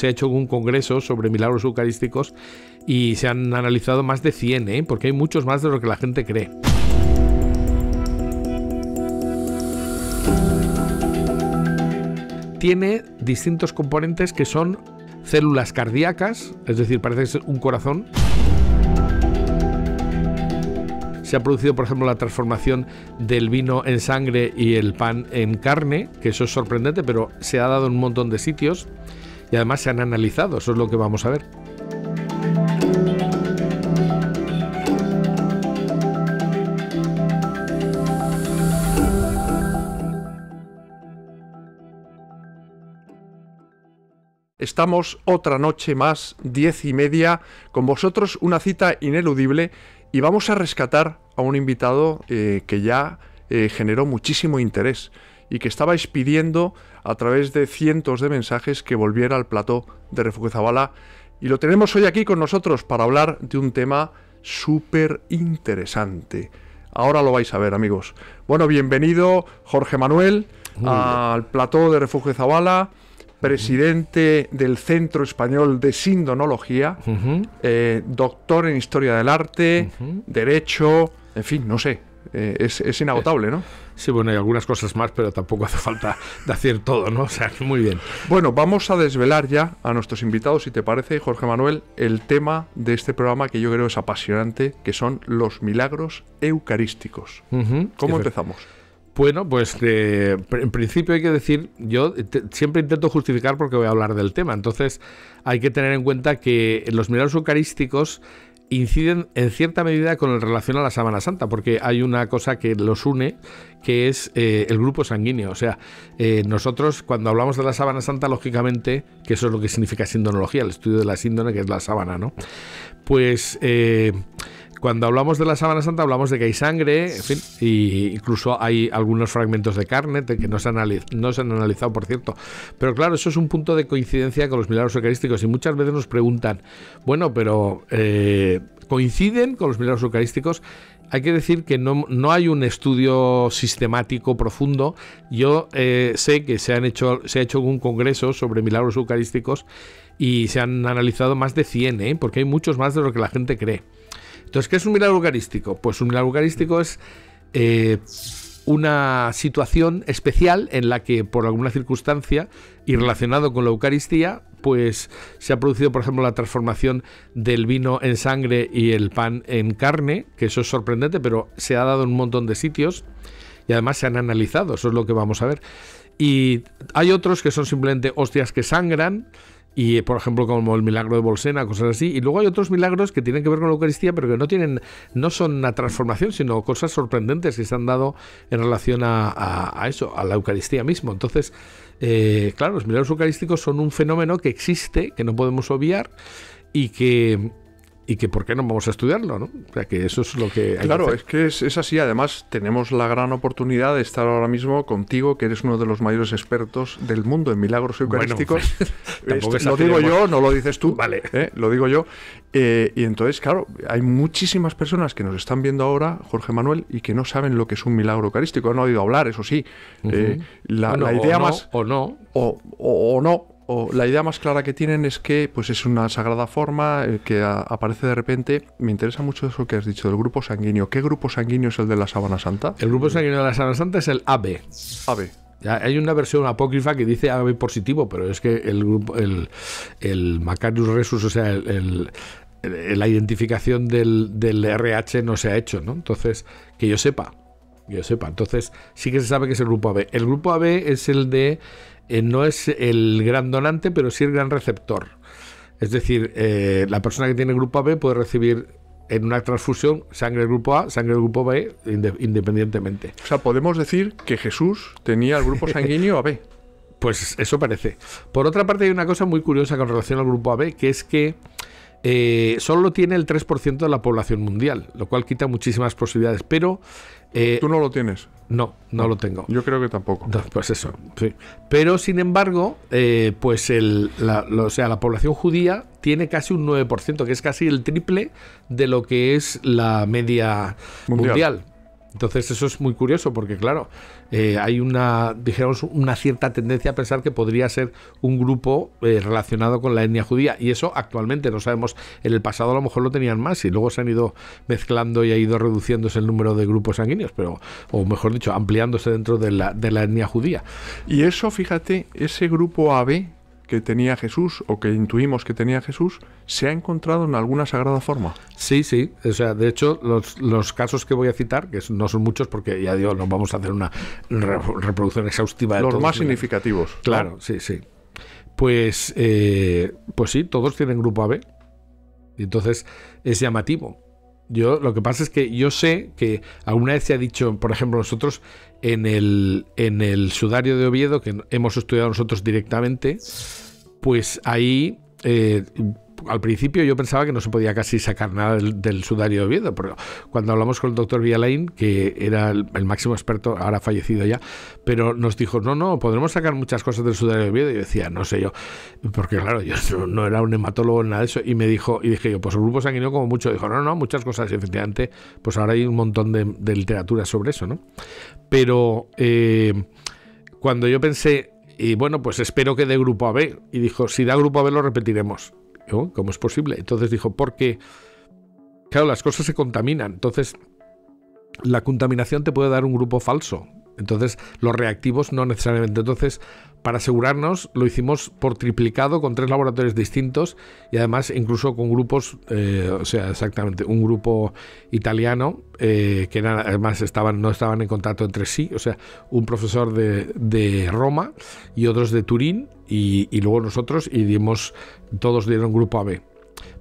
se ha hecho un congreso sobre milagros eucarísticos y se han analizado más de 100, ¿eh? porque hay muchos más de lo que la gente cree. Tiene distintos componentes que son células cardíacas, es decir, parece un corazón. Se ha producido, por ejemplo, la transformación del vino en sangre y el pan en carne, que eso es sorprendente, pero se ha dado en un montón de sitios y además se han analizado, eso es lo que vamos a ver. Estamos otra noche más, diez y media, con vosotros una cita ineludible y vamos a rescatar a un invitado eh, que ya eh, generó muchísimo interés y que estabais pidiendo a través de cientos de mensajes que volviera al plató de Refugio Zabala. Y lo tenemos hoy aquí con nosotros para hablar de un tema súper interesante. Ahora lo vais a ver, amigos. Bueno, bienvenido Jorge Manuel al plató de Refugio Zabala presidente del Centro Español de Sindonología, eh, doctor en Historia del Arte, Derecho, en fin, no sé, eh, es, inagotable, ¿no? Sí, bueno, hay algunas cosas más, pero tampoco hace falta decir todo, ¿no? O sea, muy bien. Bueno, vamos a desvelar ya a nuestros invitados, si te parece, Jorge Manuel, el tema de este programa que yo creo es apasionante, que son los milagros eucarísticos. ¿Cómo empezamos? Bueno, pues eh, en principio hay que decir, yo siempre intento justificar porque voy a hablar del tema, entonces hay que tener en cuenta que los milagros eucarísticos inciden en cierta medida con el relación a la Sábana Santa, porque hay una cosa que los une, que es eh, el grupo sanguíneo. O sea, eh, nosotros cuando hablamos de la sábana santa, lógicamente, que eso es lo que significa sindonología, el estudio de la síndrome, que es la sábana, ¿no? Pues eh, cuando hablamos de la Sábana Santa hablamos de que hay sangre, en fin, y incluso hay algunos fragmentos de carne que no se, han no se han analizado, por cierto. Pero claro, eso es un punto de coincidencia con los milagros eucarísticos y muchas veces nos preguntan, bueno, pero eh, coinciden con los milagros eucarísticos hay que decir que no, hay un estudio sistemático profundo. Yo eh, sé que se, han hecho, se ha hecho un congreso sobre milagros eucarísticos y se han analizado más de 100, ¿eh? porque hay muchos más de lo que la gente cree. Entonces, ¿qué es un milagro eucarístico? Pues un milagro eucarístico es eh, una situación especial en la que por alguna circunstancia y relacionado con la Eucaristía, pues se ha producido, por ejemplo, la transformación del vino en sangre y el pan en carne, que eso es sorprendente, pero se ha dado en un montón de sitios y además se han analizado, eso es lo que vamos a ver. Y hay otros que son simplemente hostias que sangran, y por ejemplo como el milagro de Bolsena, cosas así. Y luego hay otros milagros que tienen que ver con la Eucaristía, pero que no tienen, no son una transformación, sino cosas sorprendentes que se han dado en relación a, eso, a la Eucaristía mismo. Entonces, eh, claro, los milagros eucarísticos son un fenómeno que existe, que no podemos obviar y que y que por qué no vamos a estudiarlo, ¿no? O sea, que eso es lo que... claro, es que es, así. Además, tenemos la gran oportunidad de estar ahora mismo contigo, que eres uno de los mayores expertos del mundo en milagros eucarísticos. Bueno, lo digo yo, no lo dices tú. Vale. ¿eh? Lo digo yo. Eh, y entonces, claro, hay muchísimas personas que nos están viendo ahora, Jorge Manuel, y que no saben lo que es un milagro eucarístico. Han oído hablar, eso sí. Eh, la, idea más... O no. o, o no la idea más clara que tienen es que pues es una sagrada forma eh, que aparece de repente. Me interesa mucho eso que has dicho del grupo sanguíneo. ¿Qué grupo sanguíneo es el de la Sabana Santa? El grupo sanguíneo de la Sabana Santa es el AB. AB. Hay una versión apócrifa que dice AB positivo, pero es que el grupo, el, Macarius Resus, o sea, la identificación del, del, RH no se ha hecho, ¿no? Entonces, que yo sepa, yo sepa. Entonces, sí que se sabe que es el grupo AB. El grupo AB es el de eh, no es el gran donante, pero sí el gran receptor. Es decir, eh, la persona que tiene grupo AB puede recibir en una transfusión sangre del grupo A, sangre del grupo B, independientemente. O sea, podemos decir que Jesús tenía el grupo sanguíneo AB. Pues eso parece. Por otra parte, hay una cosa muy curiosa con relación al grupo AB, que es que eh, solo tiene el 3% de la población mundial, lo cual quita muchísimas posibilidades, pero... Eh, ¿Tú no lo tienes? No, no, ah, lo tengo. Yo creo que tampoco. pues eso, sí. Pero, sin embargo, eh, pues el, la, sea, la población judía tiene casi un 9%, que es casi el triple de lo que es la media mundial. Entonces eso es muy curioso porque, claro, eh, hay una, dijéramos, una cierta tendencia a pensar que podría ser un grupo eh, relacionado con la etnia judía. Y eso actualmente no sabemos. En el pasado a lo mejor lo tenían más y luego se han ido mezclando y ha ido reduciéndose el número de grupos sanguíneos, pero, o mejor dicho, ampliándose dentro de la, de la etnia judía. Y eso, fíjate, ese grupo AB que tenía Jesús o que intuimos que tenía Jesús se ha encontrado en alguna sagrada forma. Sí, sí. O sea, de hecho, los, casos que voy a citar, que no son muchos porque ya digo, ...nos vamos a hacer una reproducción exhaustiva de los más significativos. Claro, sí, sí. Pues, eh, pues sí, todos tienen grupo AB. Y entonces es llamativo yo lo que pasa es que yo sé que alguna vez se ha dicho, por ejemplo, nosotros en el, en el sudario de Oviedo, que hemos estudiado nosotros directamente, pues ahí eh, al principio yo pensaba que no se podía casi sacar nada del, sudario de Oviedo, pero cuando hablamos con el doctor Vialain, que era el, máximo experto, ahora fallecido ya, pero nos dijo, no, no, podremos sacar muchas cosas del sudario de Oviedo. Y yo decía, no sé yo, porque claro, yo no, era un hematólogo nada de eso. Y me dijo, y dije yo, pues el grupo sanguíneo como mucho, dijo, no, no, muchas cosas. Y efectivamente, pues ahora hay un montón de, literatura sobre eso, ¿no? Pero eh, cuando yo pensé, y bueno, pues espero que dé grupo AB, y dijo, si da grupo AB lo repetiremos. ¿Cómo es posible? Entonces dijo, porque, claro, las cosas se contaminan. Entonces, la contaminación te puede dar un grupo falso. Entonces, los reactivos no necesariamente. Entonces, para asegurarnos lo hicimos por triplicado con tres laboratorios distintos y además incluso con grupos, eh, o sea, exactamente, un grupo italiano eh, que además estaban, no estaban en contacto entre sí, o sea, un profesor de, de Roma y otros de Turín y, luego nosotros y dimos, todos dieron grupo AB.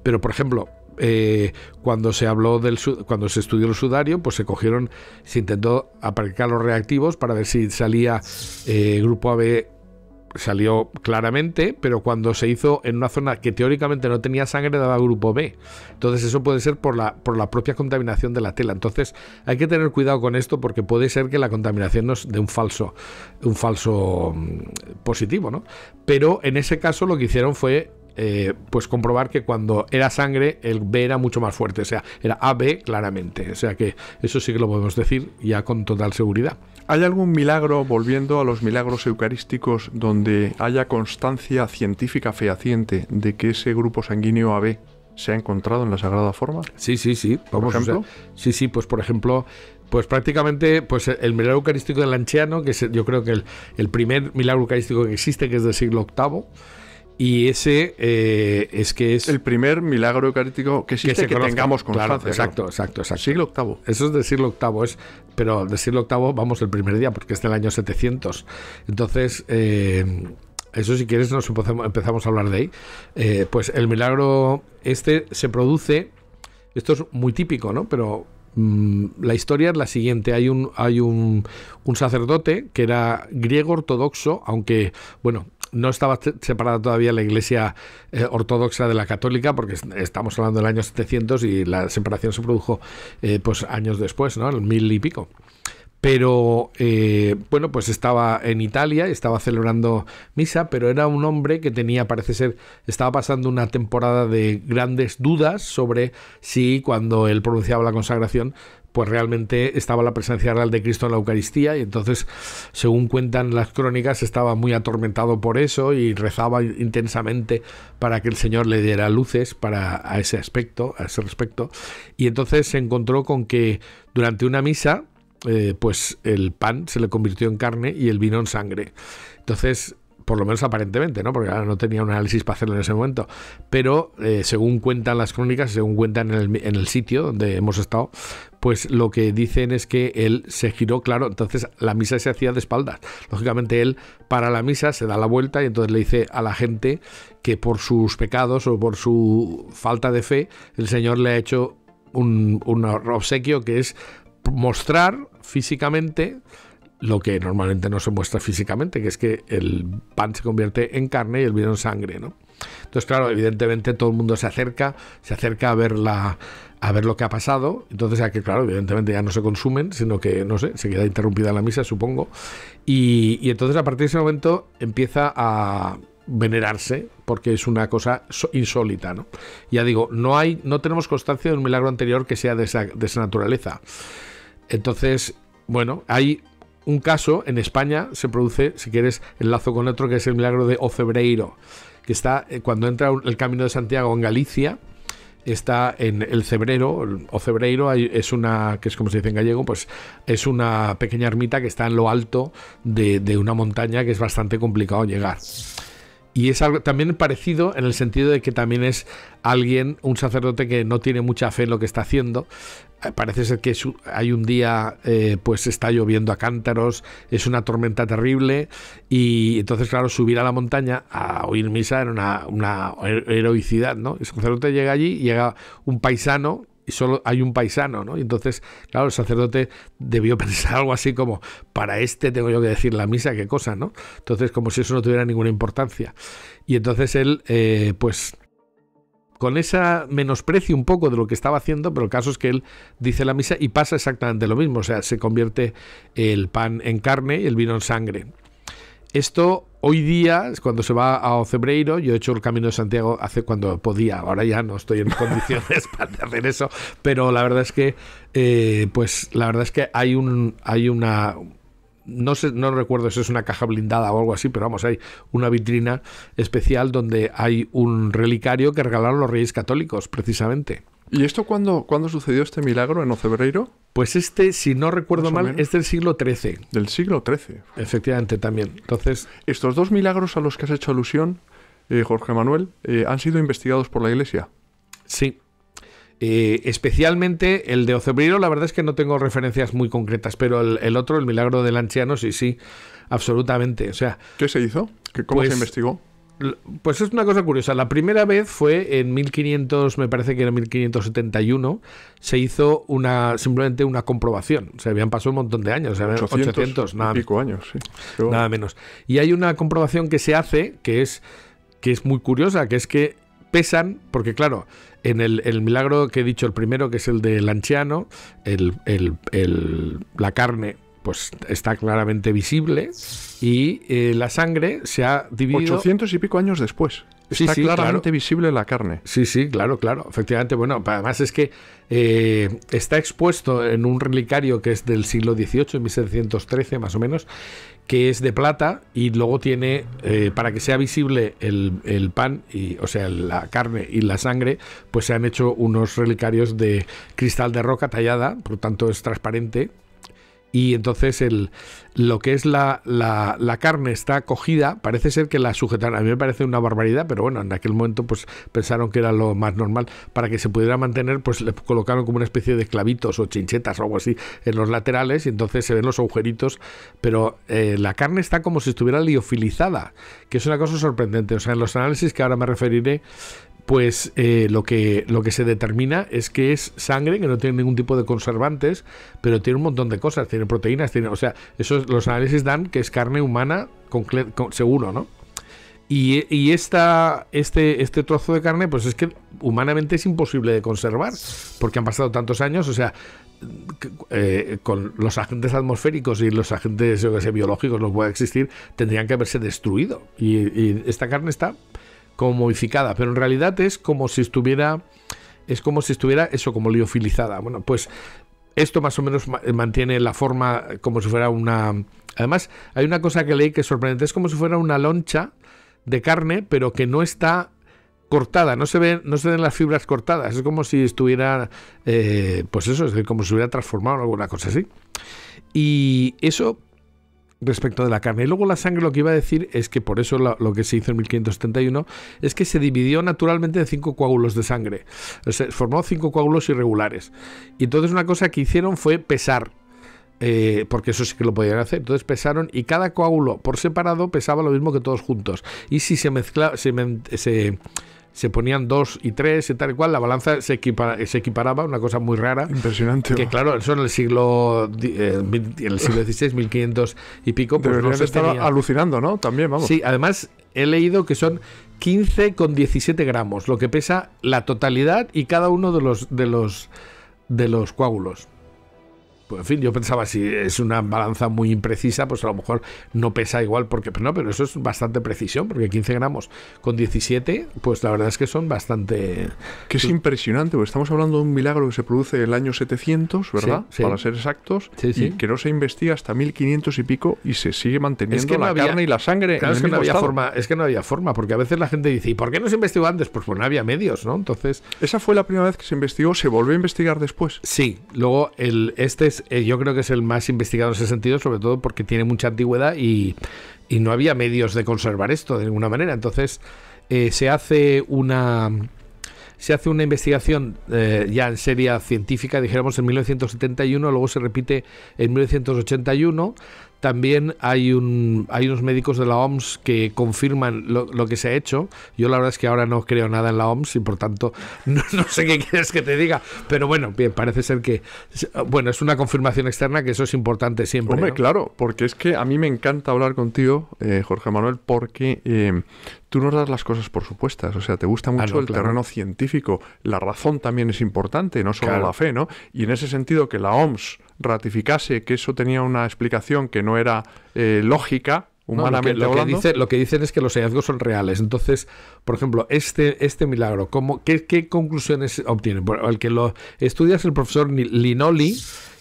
Pero por ejemplo, eh, cuando se habló del cuando se estudió el sudario, pues se cogieron, se intentó aparcar los reactivos para ver si salía grupo AB salió claramente, pero cuando se hizo en una zona que teóricamente no tenía sangre daba grupo B. Entonces eso puede ser por la, por la propia contaminación de la tela. Entonces hay que tener cuidado con esto porque puede ser que la contaminación nos dé un falso, un falso mm, positivo, ¿no? Pero en ese caso lo que hicieron fue eh, pues comprobar que cuando era sangre el B era mucho más fuerte, o sea, era AB claramente, o sea que eso sí que lo podemos decir ya con total seguridad. ¿Hay algún milagro, volviendo a los milagros eucarísticos, donde haya constancia científica fehaciente de que ese grupo sanguíneo AB se ha encontrado en la sagrada forma? Sí, sí, sí. Vamos, por ejemplo. sí, sí, pues por ejemplo, pues prácticamente pues el milagro eucarístico del anciano, que es yo creo que el, el primer milagro eucarístico que existe, que es del siglo VIII, y ese eh, es que es. El primer milagro eucarístico que existe que, que tengamos con exacto, exacto, exacto. Siglo octavo Eso es del siglo VIII, es, pero del siglo Octavo vamos el primer día, porque es del año 700. Entonces. Eh, eso si quieres nos empezamos a hablar de ahí. Eh, pues el milagro este se produce, esto es muy típico, ¿no? Pero mm, la historia es la siguiente. Hay, un, hay un, un sacerdote que era griego ortodoxo, aunque, bueno, no estaba separada todavía la iglesia eh, ortodoxa de la católica, porque estamos hablando del año 700 y la separación se produjo eh, pues años después, ¿no? El mil y pico pero eh, bueno, pues estaba en Italia, y estaba celebrando misa, pero era un hombre que tenía, parece ser, estaba pasando una temporada de grandes dudas sobre si cuando él pronunciaba la consagración pues realmente estaba la presencia real de Cristo en la Eucaristía y entonces, según cuentan las crónicas, estaba muy atormentado por eso y rezaba intensamente para que el Señor le diera luces para a ese aspecto, a ese respecto. Y entonces se encontró con que durante una misa, eh, pues el pan se le convirtió en carne y el vino en sangre. Entonces por lo menos aparentemente, ¿no? Porque ahora no tenía un análisis para hacerlo en ese momento. Pero eh, según cuentan las crónicas, según cuentan en el, en el, sitio donde hemos estado, pues lo que dicen es que él se giró, claro, entonces la misa se hacía de espaldas. Lógicamente él para la misa se da la vuelta y entonces le dice a la gente que por sus pecados o por su falta de fe, el Señor le ha hecho un, obsequio que es mostrar físicamente lo que normalmente no se muestra físicamente, que es que el pan se convierte en carne y el vino en sangre, ¿no? Entonces, claro, evidentemente todo el mundo se acerca, se acerca a ver la a ver lo que ha pasado, entonces ya que claro, evidentemente ya no se consumen, sino que, no sé, se queda interrumpida la misa, supongo, y, entonces a partir de ese momento empieza a venerarse porque es una cosa insólita, ¿no? Ya digo, no hay, no tenemos constancia de un milagro anterior que sea de esa, de esa naturaleza. Entonces, bueno, hay un caso en España se produce, si quieres, lazo con otro que es el milagro de Ocebreiro, que está eh, cuando entra el Camino de Santiago en Galicia, está en el Cebrero, o Ocebreiro es una, que es como se dice en gallego, pues es una pequeña ermita que está en lo alto de una montaña que es bastante complicado llegar. Y es algo también parecido en el sentido de que también es alguien, un sacerdote que no tiene mucha fe en lo que está haciendo, eh, parece ser que hay un día, eh, pues está lloviendo a cántaros, es una tormenta terrible, y entonces, claro, subir a la montaña a oír misa era una, heroicidad, ¿no? El sacerdote llega allí, llega un paisano y solo hay un paisano, ¿no? Y entonces, claro, el sacerdote debió pensar algo así como, para este tengo yo que decir la misa, qué cosa, ¿no? Entonces, como si eso no tuviera ninguna importancia. Y entonces él, eh, pues, con esa menosprecio un poco de lo que estaba haciendo, pero el caso es que él dice la misa y pasa exactamente lo mismo, o sea, se convierte el pan en carne y el vino en sangre. Esto hoy día, cuando se va a Ocebreiro, yo he hecho el Camino de Santiago hace cuando podía, ahora ya no estoy en condiciones para hacer eso, pero la verdad es que, eh, pues la verdad es que hay, un, hay una, no, sé, no recuerdo si es una caja blindada o algo así, pero vamos, hay una vitrina especial donde hay un relicario que regalaron los reyes católicos, precisamente. ¿Y esto cuándo, sucedió este milagro en Ocebreiro? Pues este, si no recuerdo mal, es del siglo XIII. Del siglo XIII. Efectivamente, también. Entonces. Estos dos milagros a los que has hecho alusión, eh, Jorge Manuel, eh, han sido investigados por la Iglesia. Sí, eh, especialmente el de Ocebrero, la verdad es que no tengo referencias muy concretas, pero el, otro, el milagro del anciano, sí, sí, absolutamente. O sea, ¿Qué se hizo? ¿Cómo se pues, investigó? Pues es una cosa curiosa. La primera vez fue en 1500, me parece que era 1571, se hizo una simplemente una comprobación. se habían pasado un montón de años, 800, 800 nada, años, nada menos. Y hay una comprobación que se hace que es que es muy curiosa, que es que pesan, porque claro, en el, milagro que he dicho, el primero, que es el del anciano el, la carne pues está claramente visible y eh, la sangre se ha dividido... 800 y pico años después. Está claramente visible la carne. Sí, sí, claro, claro. Efectivamente, bueno, además es que eh, está expuesto en un relicario que es del siglo XVIII, 1713 más o menos, que es de plata y luego tiene, eh, para que sea visible el, pan, y, o sea, la carne y la sangre, pues se han hecho unos relicarios de cristal de roca tallada, por lo tanto es transparente y entonces el, lo que es la, la, carne está cogida, parece ser que la sujetaron, a mí me parece una barbaridad, pero bueno, en aquel momento pues pensaron que era lo más normal, para que se pudiera mantener pues le colocaron como una especie de clavitos o chinchetas o algo así en los laterales y entonces se ven los agujeritos, pero eh, la carne está como si estuviera liofilizada, que es una cosa sorprendente, o sea, en los análisis que ahora me referiré pues eh, lo, que, lo que se determina es que es sangre que no tiene ningún tipo de conservantes, pero tiene un montón de cosas, tiene proteínas, tiene, o sea, los análisis dan que es carne humana seguro, ¿no? Y, este, este trozo de carne, pues es que humanamente es imposible de conservar, porque han pasado tantos años, o sea, eh, con los agentes atmosféricos y los agentes biológicos, no puede existir, tendrían que haberse destruido. y esta carne está como modificada, pero en realidad es como si estuviera, es como si estuviera eso, como liofilizada. Bueno, pues esto más o menos eh, mantiene la forma como si fuera una... Además, hay una cosa que leí que es sorprendente, es como si fuera una loncha de carne, pero que no está cortada, no se ven, no se ven las fibras cortadas, es como si estuviera, eh, pues eso, es como si hubiera transformado alguna cosa así. Y eso respecto de la carne. Y luego la sangre lo que iba a decir es que por eso lo, que se hizo en 1571 es que se dividió naturalmente en cinco coágulos de sangre. se formó cinco coágulos irregulares. Y entonces una cosa que hicieron fue pesar. Eh, porque eso sí que lo podían hacer. Entonces pesaron y cada coágulo por separado pesaba lo mismo que todos juntos. Y si se mezclaba, se, se se ponían dos y tres y tal y cual, la balanza se, equiparaba, una cosa muy rara. Impresionante. Que claro, eso en el siglo, eh, el siglo XVI, 1500 y pico, pues no se estaba alucinando, ¿no? También, vamos. Sí, además he leído que son 15,17 con gramos, lo que pesa la totalidad y cada uno de los, de los, de los coágulos en fin, yo pensaba si es una balanza muy imprecisa, pues a lo mejor no pesa igual, porque pero no, pero eso es bastante precisión, porque 15 gramos con 17, pues la verdad es que son bastante... Que es impresionante, porque estamos hablando de un milagro que se produce en el año 700, ¿verdad? Para ser exactos, y que no se investiga hasta 1500 y pico y se sigue manteniendo la había, carne y la sangre. es que no había forma, es que no había forma, porque a veces la gente dice, ¿y por qué no se investigó antes? Pues, pues no había medios, ¿no? Entonces... Esa fue la primera vez que se investigó, se volvió a investigar después. Sí, luego el, este es eh, yo creo que es el más investigado en ese sentido, sobre todo porque tiene mucha antigüedad y, no había medios de conservar esto de ninguna manera. Entonces eh, se hace una se hace una investigación eh, ya en serie científica, dijéramos en 1971, luego se repite en 1981, también hay, un, hay unos médicos de la OMS que confirman lo, que se ha hecho. Yo la verdad es que ahora no creo nada en la OMS y por tanto no, sé qué quieres que te diga. Pero bueno, bien, parece ser que... Bueno, es una confirmación externa que eso es importante siempre. Hombre, claro, porque es que a mí me encanta hablar contigo, eh, Jorge Manuel, porque eh, tú no das las cosas por supuestas. O sea, te gusta mucho el terreno científico. La razón también es importante, no solo la fe, ¿no? Y en ese sentido, que la OMS ratificase que eso tenía una explicación que no era eh, lógica, humanamente no, lo, que, dice, lo que, dicen es que los hallazgos son reales. Entonces, por ejemplo, este, este milagro, ¿cómo, qué, qué, conclusiones obtienen? Bueno, el que lo estudia es el profesor Linoli,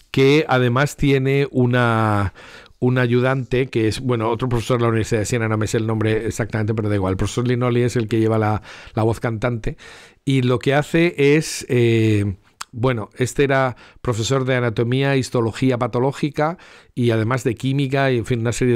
que además tiene una, un ayudante que es, bueno, otro profesor de la Universidad de Siena, no me sé el nombre exactamente, pero da igual. El profesor Linoli es el que lleva la, la voz cantante y lo que hace es. Eh, bueno, este era profesor de anatomía, histología patológica y además de química y en fin, una serie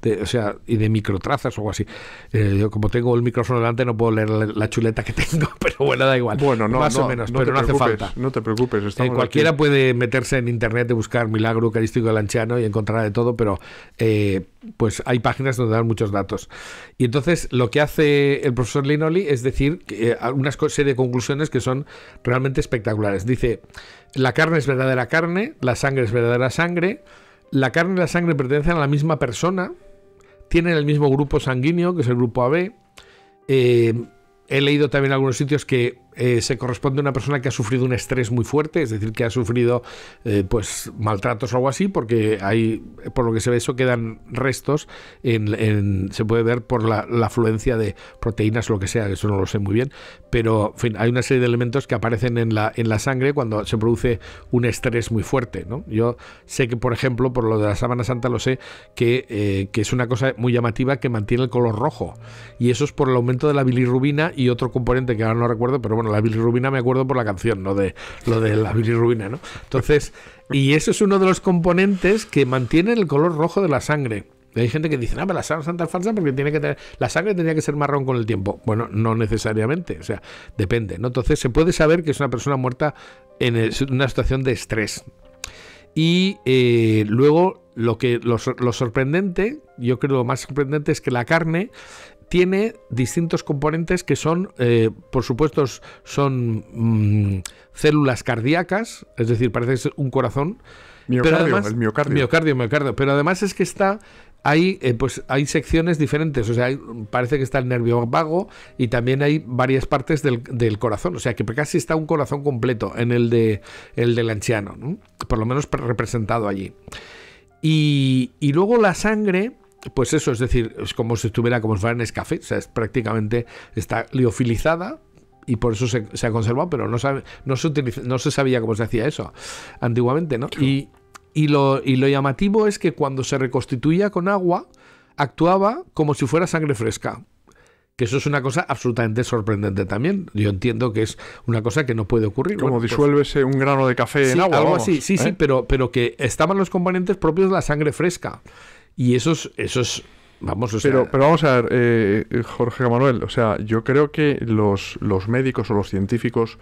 de, o sea, y de microtrazas o algo así. Eh, yo como tengo el micrófono delante no puedo leer la, chuleta que tengo, pero bueno, da igual. Bueno, no, más o menos, pero no hace falta. No te preocupes, eh, cualquiera puede meterse en internet y buscar Milagro Eucarístico de Lanchano y encontrará de todo, pero eh, pues hay páginas donde dan muchos datos. Y entonces lo que hace el profesor Linoli es decir una serie de conclusiones que son realmente espectaculares. Dice, la carne es verdadera carne, la sangre es verdadera sangre, la carne y la sangre pertenecen a la misma persona, tienen el mismo grupo sanguíneo, que es el grupo AB. Eh, he leído también en algunos sitios que eh, se corresponde a una persona que ha sufrido un estrés muy fuerte, es decir, que ha sufrido eh, pues maltratos o algo así, porque hay, por lo que se ve, eso quedan restos, en, se puede ver por la, afluencia de proteínas, lo que sea, eso no lo sé muy bien, pero fin, hay una serie de elementos que aparecen en la, en la sangre cuando se produce un estrés muy fuerte. ¿no? Yo sé que, por ejemplo, por lo de la Sábana Santa lo sé, que, eh, que es una cosa muy llamativa que mantiene el color rojo, y eso es por el aumento de la bilirrubina y otro componente que ahora no recuerdo, pero bueno, la bilirrubina me acuerdo por la canción, no de lo de la bilirrubina, ¿no? Entonces, y eso es uno de los componentes que mantienen el color rojo de la sangre. Hay gente que dice, no, pero la sangre es falsa porque tiene que tener, la sangre tenía que ser marrón con el tiempo. Bueno, no necesariamente, o sea, depende, ¿no? Entonces se puede saber que es una persona muerta en una situación de estrés. Y eh, luego lo que lo, sorprendente, yo creo lo más sorprendente es que la carne tiene distintos componentes que son, eh, por supuesto, son mm, células cardíacas, es decir, parece un corazón. Miocardio, miocardio. Miocardio, Pero además es que está hay, eh, pues hay secciones diferentes, o sea, parece que está el nervio vago y también hay varias partes del, corazón, o sea, que casi está un corazón completo en el de el del anciano, por lo menos representado allí. y luego la sangre pues eso, es decir, es como si estuviera como si fuera en o sea, es prácticamente está liofilizada, y por eso se, ha conservado, pero no, se no se sabía cómo se hacía eso antiguamente, ¿no? Y, y, lo, llamativo es que cuando se reconstituía con agua, actuaba como si fuera sangre fresca. Que eso es una cosa absolutamente sorprendente también. Yo entiendo que es una cosa que no puede ocurrir. Como pues disuélvese eh, un grano de café en agua. Algo así, sí, sí, ¿eh? pero, pero que estaban los componentes propios de la sangre fresca. Y esos Vamos, pero, vamos a ver, eh, Jorge Manuel, o sea, yo creo que los, los médicos o los científicos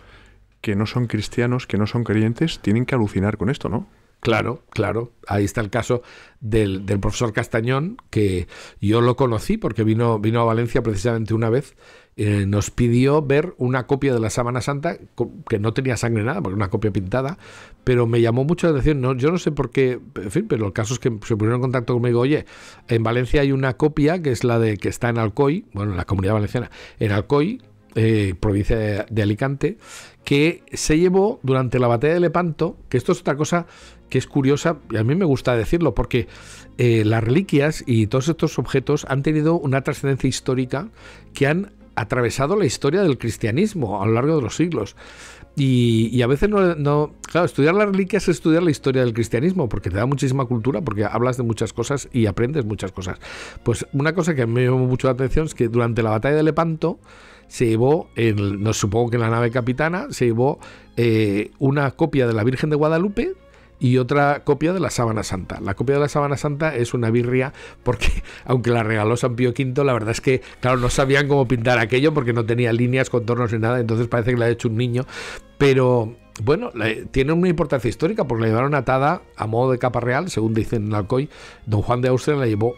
que no son cristianos, que no son creyentes, tienen que alucinar con esto, ¿no? Claro, claro. Ahí está el caso del, del profesor Castañón, que yo lo conocí porque vino, vino a Valencia precisamente una vez eh, nos pidió ver una copia de la Sábana Santa, que no tenía sangre nada, porque una copia pintada, pero me llamó mucho la atención. No, yo no sé por qué, en fin, pero el caso es que se pusieron en contacto conmigo, oye, en Valencia hay una copia que es la de que está en Alcoy, bueno, en la comunidad valenciana, en Alcoy, eh, provincia de, Alicante, que se llevó durante la batalla de Lepanto, que esto es otra cosa que es curiosa, y a mí me gusta decirlo, porque eh, las reliquias y todos estos objetos han tenido una trascendencia histórica que han atravesado la historia del cristianismo a lo largo de los siglos. Y, a veces no, Claro, estudiar las reliquias es estudiar la historia del cristianismo, porque te da muchísima cultura, porque hablas de muchas cosas y aprendes muchas cosas. Pues una cosa que me llamó mucho la atención es que durante la batalla de Lepanto se llevó, no supongo que en la nave capitana, se llevó eh, una copia de la Virgen de Guadalupe y otra copia de la Sábana Santa. La copia de la Sábana Santa es una birria porque, aunque la regaló San Pío V, la verdad es que, claro, no sabían cómo pintar aquello porque no tenía líneas, contornos ni nada, entonces parece que la ha hecho un niño, pero... Bueno, tiene una importancia histórica porque la llevaron atada a modo de capa real, según dicen en Alcoy. Don Juan de Austria la llevó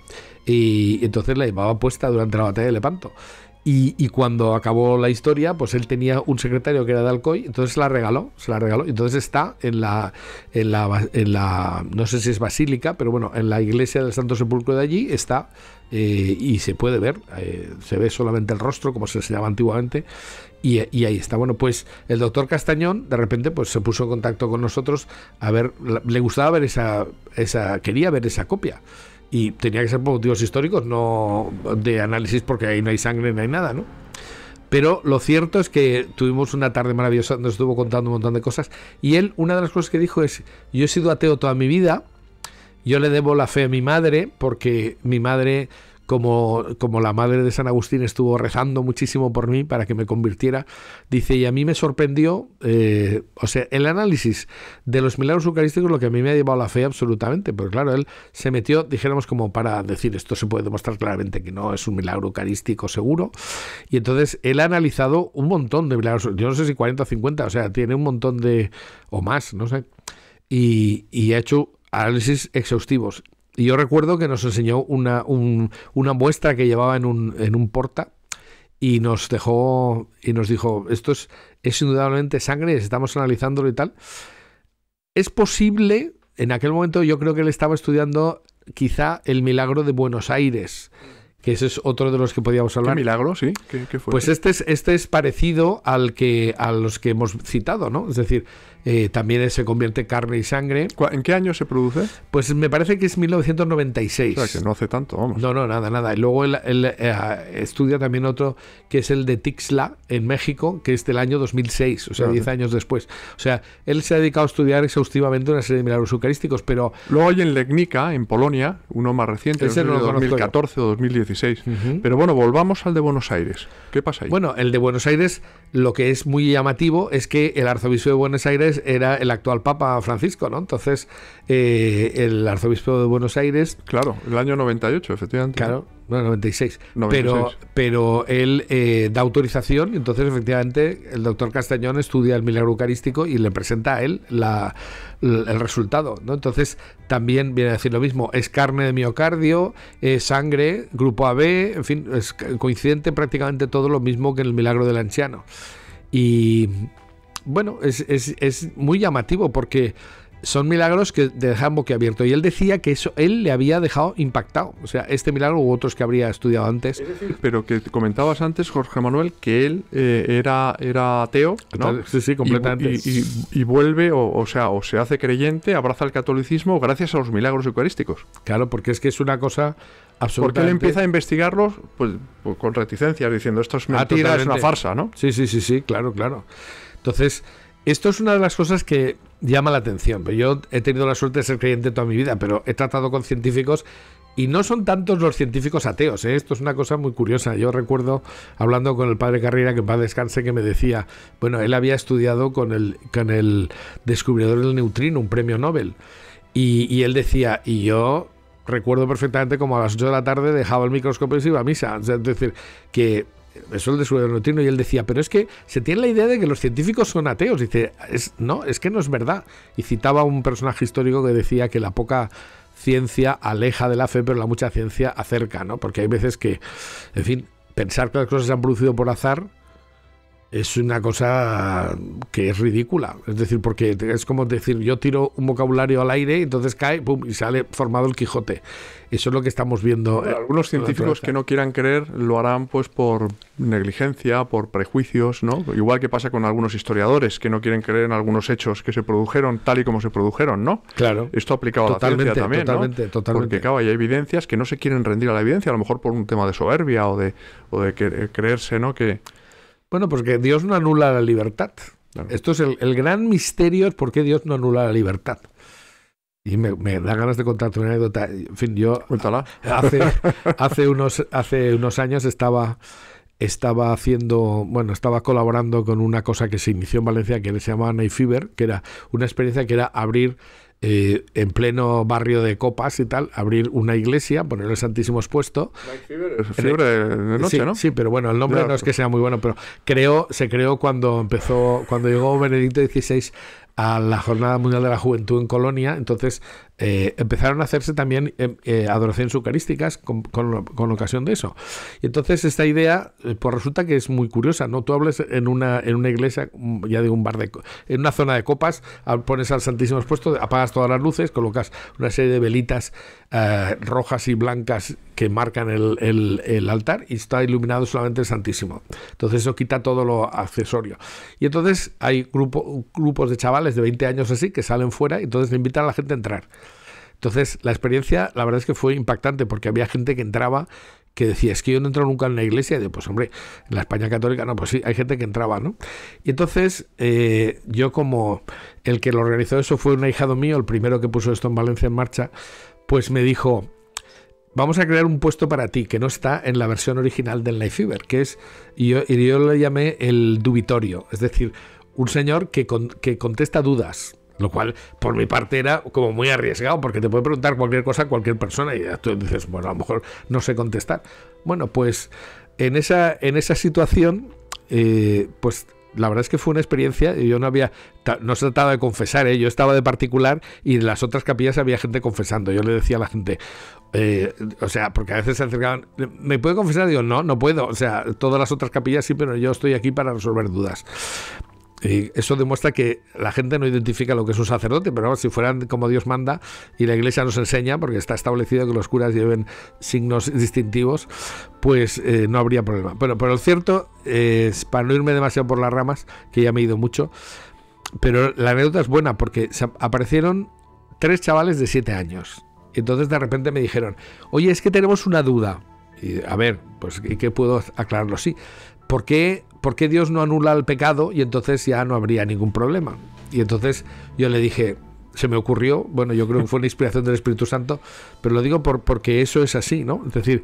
y entonces la llevaba puesta durante la batalla de Lepanto. Y, cuando acabó la historia, pues él tenía un secretario que era de Alcoy, entonces la regaló, se la regaló. Entonces está en la, en la, no sé si es basílica, pero bueno, en la iglesia del Santo Sepulcro de allí está eh, y se puede ver, eh, se ve solamente el rostro, como se enseñaba antiguamente, y, ahí está. Bueno, pues el doctor Castañón de repente pues, se puso en contacto con nosotros a ver, le gustaba ver esa, esa quería ver esa copia. Y tenía que ser por motivos históricos, no de análisis, porque ahí no hay sangre, no hay nada, ¿no? Pero lo cierto es que tuvimos una tarde maravillosa nos estuvo contando un montón de cosas. Y él, una de las cosas que dijo es, yo he sido ateo toda mi vida, yo le debo la fe a mi madre, porque mi madre como, como la madre de San Agustín estuvo rezando muchísimo por mí para que me convirtiera, dice, y a mí me sorprendió, eh, o sea, el análisis de los milagros eucarísticos lo que a mí me ha llevado la fe absolutamente, pero claro, él se metió, dijéramos, como para decir, esto se puede demostrar claramente que no es un milagro eucarístico seguro, y entonces él ha analizado un montón de milagros, yo no sé si 40 o 50, o sea, tiene un montón de, o más, no sé, y, y ha hecho análisis exhaustivos. Y yo recuerdo que nos enseñó una, una muestra que llevaba en un, en un porta y nos dejó y nos dijo, esto es, es indudablemente sangre, estamos analizándolo y tal. Es posible, en aquel momento yo creo que él estaba estudiando quizá el milagro de Buenos Aires que ese es otro de los que podíamos hablar. Qué milagro, sí. Pues este es, este es parecido al que, a los que hemos citado, ¿no? Es decir, eh, también se convierte en carne y sangre. ¿En qué año se produce? Pues me parece que es 1996. O sea, que no hace tanto, No, no, nada, nada. Y luego él, eh, estudia también otro que es el de Tixla en México, que es del año 2006, o sea, 10 años después. O sea, él se ha dedicado a estudiar exhaustivamente una serie de milagros eucarísticos, pero... Luego hay en Legnica, en Polonia, uno más reciente, ese 2014 o 2010 pero bueno, volvamos al de Buenos Aires. ¿Qué pasa ahí? Bueno, el de Buenos Aires, lo que es muy llamativo es que el arzobispo de Buenos Aires era el actual Papa Francisco, ¿no? Entonces, eh, el arzobispo de Buenos Aires. Claro, el año 98, efectivamente. Claro. 96. Pero, pero él eh, da autorización y entonces efectivamente el doctor Castañón estudia el milagro eucarístico y le presenta a él el resultado. ¿no? Entonces también viene a decir lo mismo, es carne de miocardio, es sangre, grupo AB, en fin, es coincidente prácticamente todo lo mismo que en el milagro del anciano. Y bueno, es, es muy llamativo porque son milagros que dejan boquiabierto. Y él decía que eso él le había dejado impactado. O sea, este milagro u otros que habría estudiado antes. Pero que comentabas antes, Jorge Manuel, que él eh, era, era ateo. ¿no? Sí, sí, completamente. Y, vuelve, o, sea, o se hace creyente, abraza el catolicismo gracias a los milagros eucarísticos. Claro, porque es que es una cosa porque él empieza a investigarlos pues, pues con reticencias, diciendo esto es ah, mentira, es una farsa, ¿no? Sí, sí, sí, sí, claro, claro. Entonces, esto es una de las cosas que llama la atención. Yo he tenido la suerte de ser creyente toda mi vida, pero he tratado con científicos y no son tantos los científicos ateos. ¿eh? Esto es una cosa muy curiosa. Yo recuerdo hablando con el padre Carrera, que en paz descanse, que me decía, bueno, él había estudiado con el, el descubridor del neutrino, un premio Nobel. y, él decía, y yo recuerdo perfectamente como a las 8 de la tarde dejaba el microscopio y se iba a misa. es decir, que eso el de su y él decía, pero es que se tiene la idea de que los científicos son ateos. Dice, no, es que no es verdad. Y citaba a un personaje histórico que decía que la poca ciencia aleja de la fe, pero la mucha ciencia acerca, ¿no? Porque hay veces que, en fin, pensar que las cosas se han producido por azar es una cosa que es ridícula. Es decir, porque es como decir, yo tiro un vocabulario al aire, y entonces cae pum, y sale formado el Quijote. Eso es lo que estamos viendo. Eh, algunos científicos que no quieran creer lo harán pues por negligencia, por prejuicios, ¿no? Igual que pasa con algunos historiadores que no quieren creer en algunos hechos que se produjeron tal y como se produjeron, ¿no? Claro. Esto aplicado a la ciencia también, totalmente, ¿no? Totalmente. Porque hay evidencias que no se quieren rendir a la evidencia, a lo mejor por un tema de soberbia o de, o de eh, creerse, ¿no? Que bueno, pues que Dios no anula la libertad. Esto es el, gran misterio, es por qué Dios no anula la libertad. Y me, da ganas de contarte una anécdota. En fin, yo hace, unos, hace unos años estaba, estaba haciendo, bueno, estaba colaborando con una cosa que se inició en Valencia que se llamaba Night Fever, que era una experiencia que era abrir eh, en pleno barrio de copas y tal, abrir una iglesia, poner el Santísimo expuesto. sí, pero bueno, el nombre no es que sea muy bueno, pero creo, se creó cuando empezó, cuando llegó Benedicto XVI a la Jornada Mundial de la Juventud en Colonia, entonces eh, empezaron a hacerse también eh, eh, adoraciones eucarísticas con, con, ocasión de eso. Y entonces esta idea, pues resulta que es muy curiosa, ¿no? Tú hablas en una, en una iglesia, mm, ya digo, un bar de... en una zona de copas, pones al Santísimo expuesto, apagas todas las luces, colocas una serie de velitas rojas y blancas que marcan el, el, altar y está iluminado solamente el Santísimo. Entonces eso quita todo lo accesorio. Y entonces hay grupos grupos de chavales de 20 años así que salen fuera y entonces le invitan a la gente a entrar. Entonces, la experiencia, la verdad es que fue impactante porque había gente que entraba que decía, es que yo no entro nunca en la iglesia. Y yo pues hombre, en la España católica, no, pues sí, hay gente que entraba, ¿no? Y entonces, eh, yo como el que lo organizó eso fue un ahijado mío, el primero que puso esto en Valencia en marcha, pues me dijo, vamos a crear un puesto para ti que no está en la versión original del Life Fever, que es, y yo, y yo le llamé el dubitorio, es decir, un señor que, que contesta dudas. Lo cual, por mi parte, era como muy arriesgado, porque te puede preguntar cualquier cosa a cualquier persona y tú dices, bueno, a lo mejor no sé contestar. Bueno, pues en esa, en esa situación, eh, pues la verdad es que fue una experiencia, yo no había, no se trataba de confesar, ¿eh? yo estaba de particular y en las otras capillas había gente confesando, yo le decía a la gente, eh, o sea, porque a veces se acercaban, ¿me puede confesar? Digo, no, no puedo, o sea, todas las otras capillas sí, pero yo estoy aquí para resolver dudas. Y eso demuestra que la gente no identifica lo que es un sacerdote, pero si fueran como Dios manda y la Iglesia nos enseña, porque está establecido que los curas lleven signos distintivos, pues eh, no habría problema. Bueno, pero lo cierto, es, eh, para no irme demasiado por las ramas, que ya me he ido mucho, pero la anécdota es buena porque aparecieron tres chavales de siete años. Y entonces de repente me dijeron, oye, es que tenemos una duda. Y, a ver, pues ¿y qué puedo aclararlo? Sí, ¿Por qué, ¿Por qué Dios no anula el pecado y entonces ya no habría ningún problema? Y entonces yo le dije, se me ocurrió, bueno, yo creo que fue una inspiración del Espíritu Santo, pero lo digo por, porque eso es así, ¿no? Es decir,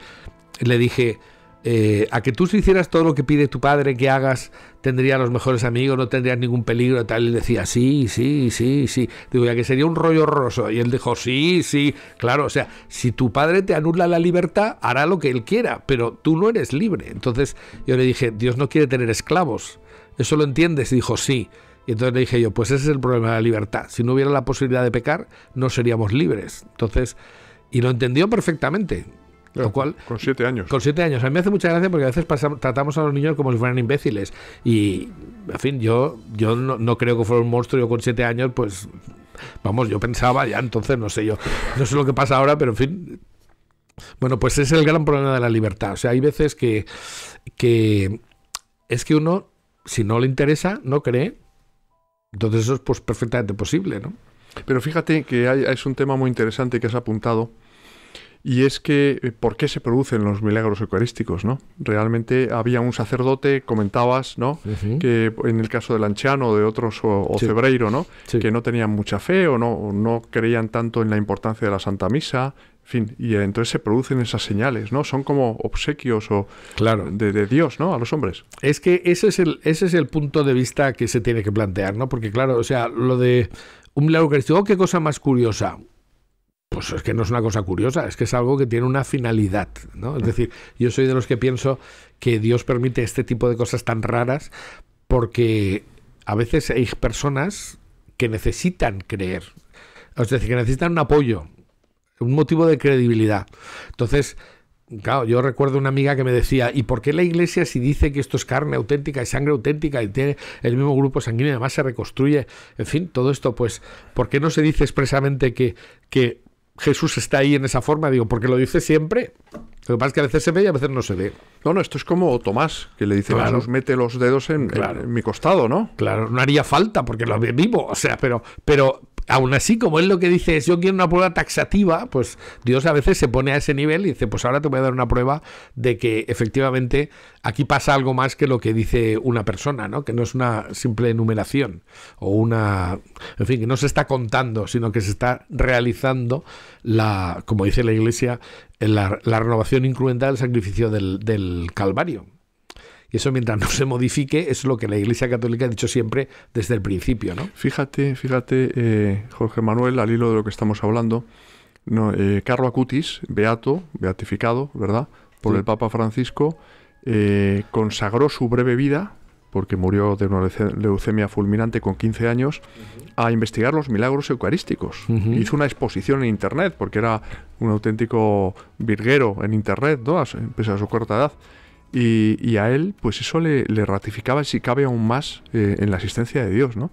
le dije, eh, a que tú si hicieras todo lo que pide tu padre que hagas, tendrías los mejores amigos, no tendrías ningún peligro, tal, y decía, sí, sí, sí, sí. Digo, ya que sería un rollo roso... Y él dijo, sí, sí, claro, o sea, si tu padre te anula la libertad, hará lo que él quiera, pero tú no eres libre. Entonces yo le dije, Dios no quiere tener esclavos. ¿Eso lo entiendes? Y dijo, sí. Y entonces le dije yo, pues ese es el problema de la libertad. Si no hubiera la posibilidad de pecar, no seríamos libres. Entonces, y lo entendió perfectamente con siete años. Con siete años. A mí me hace mucha gracia porque a veces tratamos a los niños como si fueran imbéciles. Y, en fin, yo, yo no, creo que fuera un monstruo. Yo con siete años, pues, vamos, yo pensaba ya entonces, no sé yo. No sé lo que pasa ahora, pero en fin, bueno, pues es el gran problema de la libertad. O sea, hay veces que, es que uno, si no le interesa, no cree. Entonces eso es pues perfectamente posible, ¿no? Pero fíjate que hay, es un tema muy interesante que has apuntado, y es que, eh, ¿por qué se producen los milagros eucarísticos? ¿no? Realmente había un sacerdote, comentabas, ¿no? que en el caso del anciano o de otros, o, Cebreiro, ¿no? que no tenían mucha fe o no, no creían tanto en la importancia de la Santa Misa, en fin, y entonces se producen esas señales, ¿no? Son como obsequios o de, Dios, ¿no? A los hombres. Es que ese es el, ese es el punto de vista que se tiene que plantear, ¿no? Porque, claro, o sea, lo de un milagro eucarístico, oh, qué cosa más curiosa pues es que no es una cosa curiosa, es que es algo que tiene una finalidad, ¿no? Es decir, yo soy de los que pienso que Dios permite este tipo de cosas tan raras porque a veces hay personas que necesitan creer, es decir, que necesitan un apoyo, un motivo de credibilidad. Entonces, claro, yo recuerdo una amiga que me decía, ¿y por qué la iglesia si dice que esto es carne auténtica y sangre auténtica y tiene el mismo grupo sanguíneo y además se reconstruye? En fin, todo esto, pues, ¿por qué no se dice expresamente que, que Jesús está ahí en esa forma, digo, porque lo dice siempre. Lo que pasa es que a veces se ve y a veces no se ve. No, no, esto es como Tomás, que le dice Jesús, mete los dedos en, mi costado, ¿no? Claro, no haría falta porque lo vivo, o sea, pero, pero, aún así, como él lo que dice yo quiero una prueba taxativa, pues Dios a veces se pone a ese nivel y dice, pues ahora te voy a dar una prueba de que efectivamente aquí pasa algo más que lo que dice una persona, ¿no? Que no es una simple enumeración o una, en fin, que no se está contando, sino que se está realizando la, como dice la Iglesia, la, renovación incrumental del sacrificio del Calvario eso mientras no se modifique es lo que la Iglesia Católica ha dicho siempre desde el principio, ¿no? Fíjate, fíjate, eh, Jorge Manuel, al hilo de lo que estamos hablando, no, eh, Carlo Acutis, beato, beatificado, ¿verdad? Por el Papa Francisco, eh, consagró su breve vida porque murió de una leucemia fulminante con 15 años, a investigar los milagros eucarísticos. Hizo una exposición en Internet, porque era un auténtico virguero en Internet, ¿no? a su corta edad. Y, a él, pues eso le, ratificaba, si cabe aún más, eh, en la existencia de Dios, ¿no?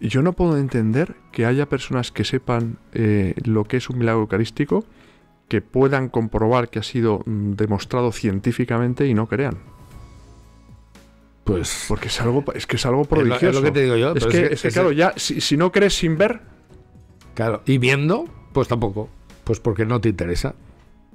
yo no puedo entender que haya personas que sepan eh, lo que es un milagro eucarístico, que puedan comprobar que ha sido mm, demostrado científicamente y no crean. Pues. Porque es algo, es que es algo prodigioso. Es lo, que yo. claro, ya, si no crees sin ver. Claro, y viendo, pues tampoco. Pues porque no te interesa.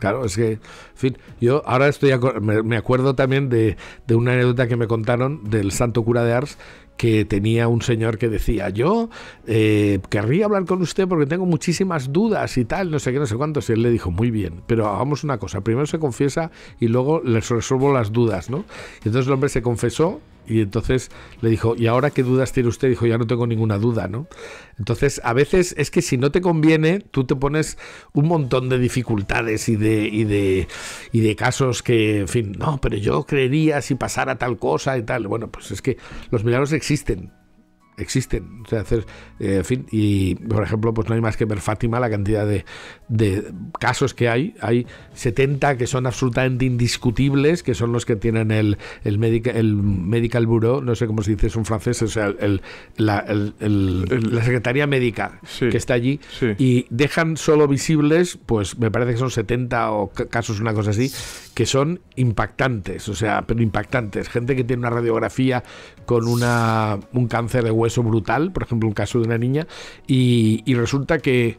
Claro, es que, en fin, yo ahora estoy, me acuerdo también de, de una anécdota que me contaron del santo cura de Ars, que tenía un señor que decía, yo eh, querría hablar con usted porque tengo muchísimas dudas y tal, no sé qué, no sé cuántos. Y él le dijo, muy bien, pero hagamos una cosa, primero se confiesa y luego les resuelvo las dudas, ¿no? Y entonces el hombre se confesó y entonces le dijo, ¿y ahora qué dudas tiene usted? Dijo, ya no tengo ninguna duda, ¿no? Entonces, a veces es que si no te conviene, tú te pones un montón de dificultades y de, y de, y de casos que, en fin, no, pero yo creería si pasara tal cosa y tal. Bueno, pues es que los milagros existen, existen. O sea, hacer, eh, fin, y por ejemplo, pues no hay más que ver Fátima, la cantidad de, de, casos que hay. Hay 70 que son absolutamente indiscutibles, que son los que tienen el, el, el Medical Bureau, no sé cómo se dice, un francés o sea, la, el, la, Secretaría Médica que está allí, y dejan solo visibles, pues me parece que son 70 o casos, una cosa así, que son impactantes, o sea, pero impactantes. Gente que tiene una radiografía con una, un cáncer de hueso brutal, por ejemplo, un caso de una niña, y, resulta que,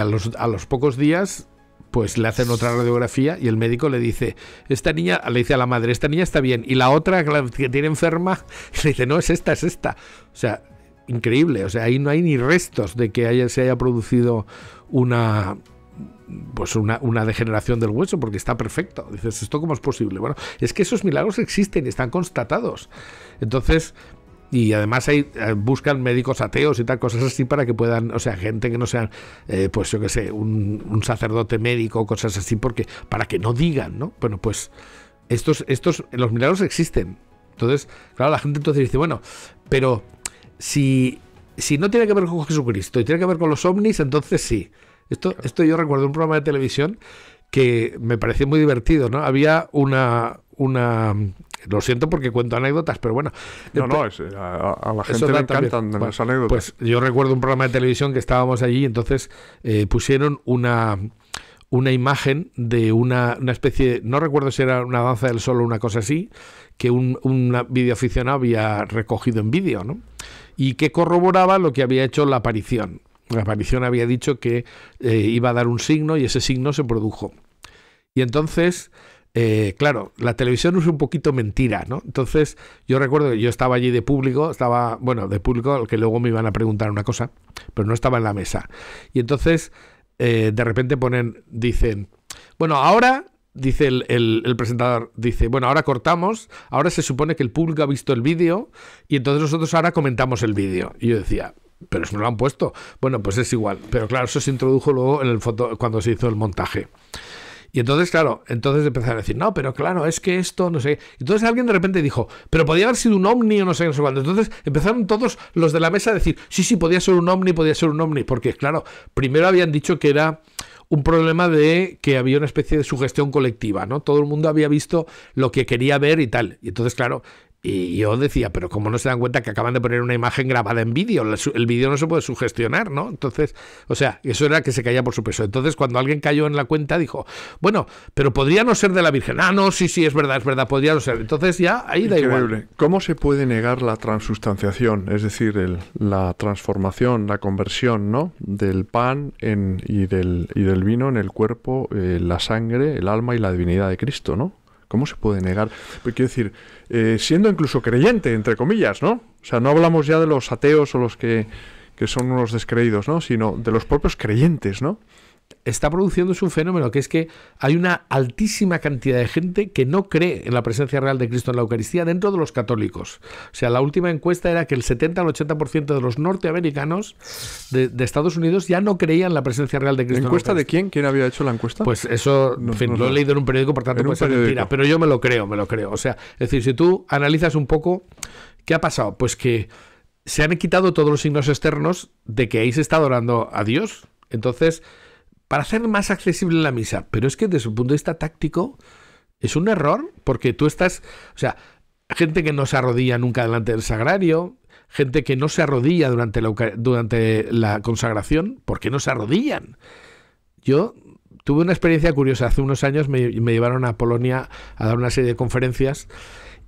a, los, pocos días pues le hacen otra radiografía y el médico le dice, esta niña, le dice a la madre, esta niña está bien, y la otra que tiene enferma, le dice, no, es esta, es esta. O sea, increíble, o sea, ahí no hay ni restos de que haya, se haya producido una pues una, una, degeneración del hueso porque está perfecto. Dices, ¿esto cómo es posible? Bueno, es que esos milagros existen y están constatados. Entonces, y además hay, eh, buscan médicos ateos y tal, cosas así para que puedan, o sea, gente que no sea, eh, pues yo qué sé, un, sacerdote médico, cosas así, porque para que no digan, ¿no? Bueno, pues estos, estos, los milagros existen. Entonces, claro, la gente entonces dice, bueno, pero si, si no tiene que ver con Jesucristo y tiene que ver con los ovnis, entonces sí. Esto, esto yo recuerdo un programa de televisión que me pareció muy divertido, ¿no? Había una, una lo siento porque cuento anécdotas, pero bueno. No, no, eh, a, la gente le encantan las pues, anécdotas. Pues yo recuerdo un programa de televisión que estábamos allí, y entonces eh, pusieron una una imagen de una, una, especie, no recuerdo si era una danza del sol o una cosa así, que un, un videoaficionado había recogido en vídeo, ¿no? Y que corroboraba lo que había hecho la aparición. La aparición había dicho que eh, iba a dar un signo y ese signo se produjo. Y entonces eh, claro, la televisión es un poquito mentira, ¿no? Entonces, yo recuerdo que yo estaba allí de público, estaba, bueno, de público, al que luego me iban a preguntar una cosa, pero no estaba en la mesa. Y entonces, eh, de repente ponen, dicen, bueno, ahora dice el, presentador, dice, bueno, ahora cortamos, ahora se supone que el público ha visto el vídeo y entonces nosotros ahora comentamos el vídeo. Y yo decía, pero eso no lo han puesto. Bueno, pues es igual. Pero claro, eso se introdujo luego en el foto, cuando se hizo el montaje. Y entonces, claro, entonces empezaron a decir, no, pero claro, es que esto, no sé. Entonces alguien de repente dijo, pero podía haber sido un ovni o no sé, no sé cuándo. Entonces empezaron todos los de la mesa a decir, sí, sí, podía ser un ovni, podía ser un ovni. Porque, claro, primero habían dicho que era un problema de que había una especie de sugestión colectiva, ¿no? Todo el mundo había visto lo que quería ver y tal. Y entonces, claro, y yo decía, pero ¿cómo no se dan cuenta que acaban de poner una imagen grabada en vídeo? El vídeo no se puede sugestionar, ¿no? Entonces, o sea, eso era que se caía por su peso. Entonces, cuando alguien cayó en la cuenta, dijo, bueno, pero podría no ser de la Virgen. Ah, no, sí, sí, es verdad, es verdad, podría no ser. Entonces ya ahí da Increíble. igual. ¿Cómo se puede negar la transustanciación? Es decir, la transformación, la conversión, ¿no? Del pan y, del, y del vino en el cuerpo, eh, la sangre, el alma y la divinidad de Cristo, ¿no? ¿Cómo se puede negar? Porque quiero decir, eh, siendo incluso creyente, entre comillas, ¿no? O sea, no hablamos ya de los ateos o los que, que son unos descreídos, ¿no? Sino de los propios creyentes, ¿no? está produciéndose un fenómeno, que es que hay una altísima cantidad de gente que no cree en la presencia real de Cristo en la Eucaristía dentro de los católicos. O sea, la última encuesta era que el 70 al 80% de los norteamericanos de, Estados Unidos ya no creían en la presencia real de Cristo. encuesta de quién? ¿Quién había hecho la encuesta? Pues eso, en fin, lo he leído en un periódico, por tanto puede ser mentira, pero yo me lo creo, me lo creo. O sea, es decir, si tú analizas un poco, ¿qué ha pasado? Pues que se han quitado todos los signos externos de que ahí estado está adorando a Dios. Entonces, para hacer más accesible la misa. Pero es que desde su punto de vista táctico es un error, porque tú estás, o sea, gente que no se arrodilla nunca delante del sagrario, gente que no se arrodilla durante la, durante la consagración, ¿por qué no se arrodillan? Yo tuve una experiencia curiosa, hace unos años me, me llevaron a Polonia a dar una serie de conferencias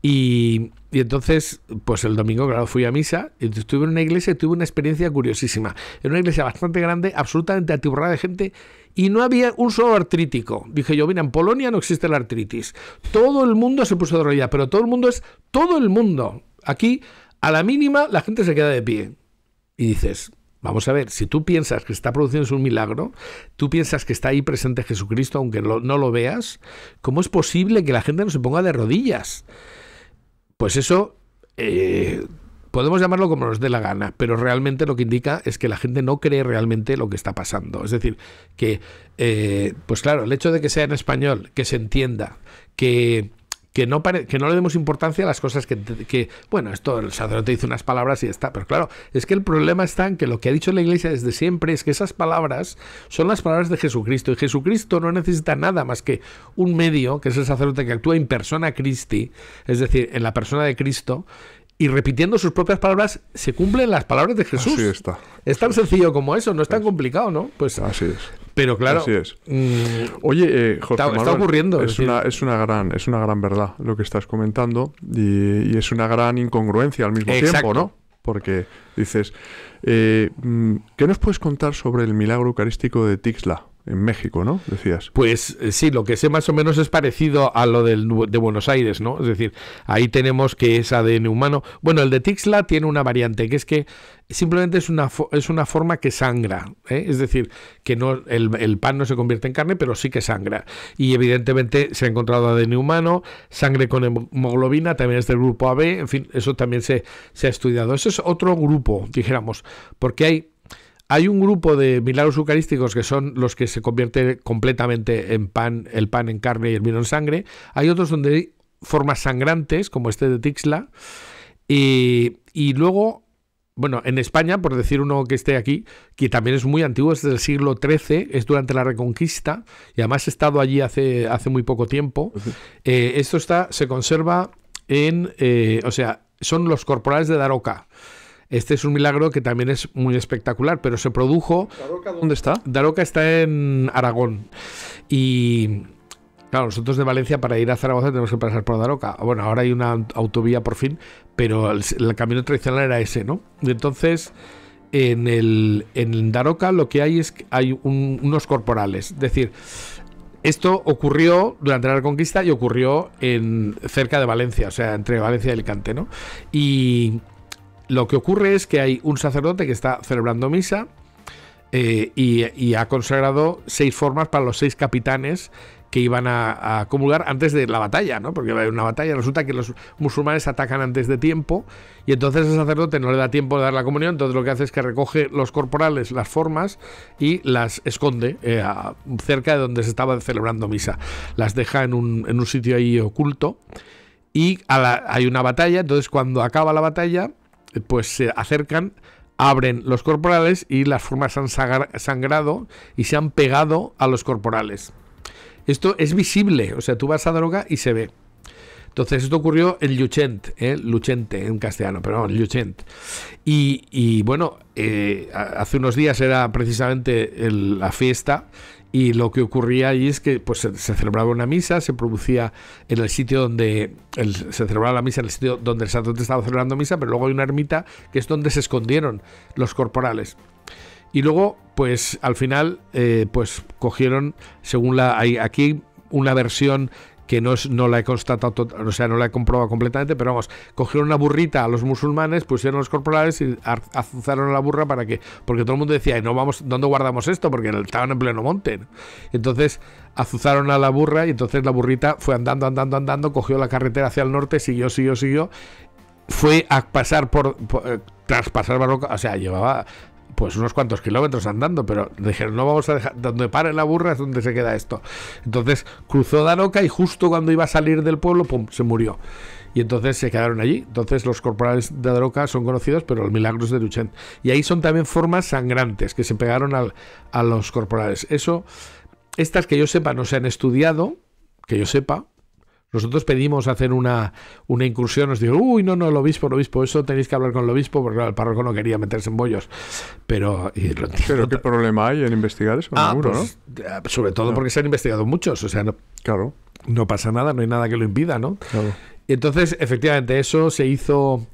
y, entonces, pues el domingo, claro, fui a misa, y estuve en una iglesia y tuve una experiencia curiosísima. Era una iglesia bastante grande, absolutamente atiborrada de gente, y no había un solo artrítico. Dije yo, mira, en Polonia no existe la artritis. Todo el mundo se puso de rodillas, pero todo el mundo es todo el mundo. Aquí, a la mínima, la gente se queda de pie. Y dices, Vamos a ver, si tú piensas que está produciendo un milagro, tú piensas que está ahí presente Jesucristo, aunque no lo veas, ¿cómo es posible que la gente no se ponga de rodillas? Pues eso eh, podemos llamarlo como nos dé la gana, pero realmente lo que indica es que la gente no cree realmente lo que está pasando. Es decir, que, eh, pues claro, el hecho de que sea en español, que se entienda, que que no, que no le demos importancia a las cosas que, bueno, esto el sacerdote dice unas palabras y está, pero claro, es que el problema está en que lo que ha dicho la iglesia desde siempre es que esas palabras son las palabras de Jesucristo y Jesucristo no necesita nada más que un medio, que es el sacerdote que actúa en persona Christi, es decir, en la persona de Cristo, y repitiendo sus propias palabras se cumplen las palabras de Jesús. Así está. Es tan sencillo como eso, no es tan complicado, ¿no? Pues Así es. Pero claro. Así es. Mm, Oye, eh, está, ocurriendo. Es, una, es una gran, es una gran verdad lo que estás comentando y, es una gran incongruencia al mismo tiempo, ¿no? Porque dices, eh, mm, ¿qué nos puedes contar sobre el milagro eucarístico de Tixla? en México, ¿no? Decías. Pues eh, sí, lo que sé más o menos es parecido a lo del, de Buenos Aires, ¿no? Es decir, ahí tenemos que es ADN humano. Bueno, el de Tixla tiene una variante, que es que simplemente es una, es una forma que sangra. ¿eh? Es decir, que no, el, pan no se convierte en carne, pero sí que sangra. Y evidentemente se ha encontrado ADN humano, sangre con hemoglobina, también es del grupo AB, en fin, eso también se, se ha estudiado. Eso es otro grupo, dijéramos, porque hay hay un grupo de milagros eucarísticos que son los que se convierte completamente en pan, el pan en carne y el vino en sangre. Hay otros donde hay formas sangrantes, como este de Tixla. Y, luego, bueno, en España, por decir uno que esté aquí, que también es muy antiguo, es del siglo XIII, es durante la Reconquista, y además he estado allí hace, hace muy poco tiempo. Eh, esto está, se conserva en, eh, o sea, son los corporales de Daroca. Este es un milagro que también es muy espectacular, pero se produjo... ¿Daroca dónde está? Daroca está en Aragón. Y... Claro, nosotros de Valencia para ir a Zaragoza tenemos que pasar por Daroca. Bueno, ahora hay una autovía por fin, pero el, camino tradicional era ese, ¿no? entonces, en, el, Daroca lo que hay es que hay unos corporales. Es decir, esto ocurrió durante la Conquista y ocurrió en, cerca de Valencia, o sea, entre Valencia y Alicante, ¿no? Y lo que ocurre es que hay un sacerdote que está celebrando misa eh, y, ha consagrado seis formas para los seis capitanes que iban a, acumular comulgar antes de la batalla, ¿no? Porque haber una batalla, resulta que los musulmanes atacan antes de tiempo y entonces el sacerdote no le da tiempo de dar la comunión, entonces lo que hace es que recoge los corporales, las formas y las esconde eh, cerca de donde se estaba celebrando misa. Las deja en un, sitio ahí oculto y hay una batalla, entonces cuando acaba la batalla pues se acercan, abren los corporales y las formas han sangrado y se han pegado a los corporales. Esto es visible, o sea, tú vas a droga y se ve. Entonces esto ocurrió en Luchent, ¿eh? Luchente en castellano, pero no, Luchent. Y, y bueno, eh, hace unos días era precisamente la fiesta y lo que ocurría allí es que pues, se, celebraba una misa, se producía en el sitio donde se celebraba la misa, en el sitio donde el santo estaba celebrando misa, pero luego hay una ermita que es donde se escondieron los corporales. Y luego, pues al final, eh, pues cogieron, según la. Hay aquí una versión que no, no la he constatado, o sea, no la he comprobado completamente, pero vamos, cogieron una burrita a los musulmanes, pusieron los corporales y azuzaron a la burra para que, porque todo el mundo decía, no vamos, ¿dónde guardamos esto? Porque estaban en pleno monte. Entonces azuzaron a la burra y entonces la burrita fue andando, andando, andando, cogió la carretera hacia el norte, siguió, siguió, siguió, fue a pasar por, eh, Traspasar Barroca, o sea, llevaba pues unos cuantos kilómetros andando, pero dijeron, no vamos a dejar, donde pare la burra es donde se queda esto. Entonces cruzó Daroca y justo cuando iba a salir del pueblo, pum, se murió. Y entonces se quedaron allí. Entonces los corporales de Daroca son conocidos, pero los milagros de luchent Y ahí son también formas sangrantes que se pegaron a los corporales. Eso, estas que yo sepa no se han estudiado, que yo sepa, nosotros pedimos hacer una, una incursión, nos dijo, uy, no, no, el obispo, el obispo, eso tenéis que hablar con el obispo, porque el párroco no quería meterse en bollos. Pero, qué problema hay en investigar eso, ah, seguro, pues, ¿no? Ah, pues, sobre todo porque se han investigado muchos, o sea, no, claro. no pasa nada, no hay nada que lo impida, ¿no? Y entonces, efectivamente, eso se hizo.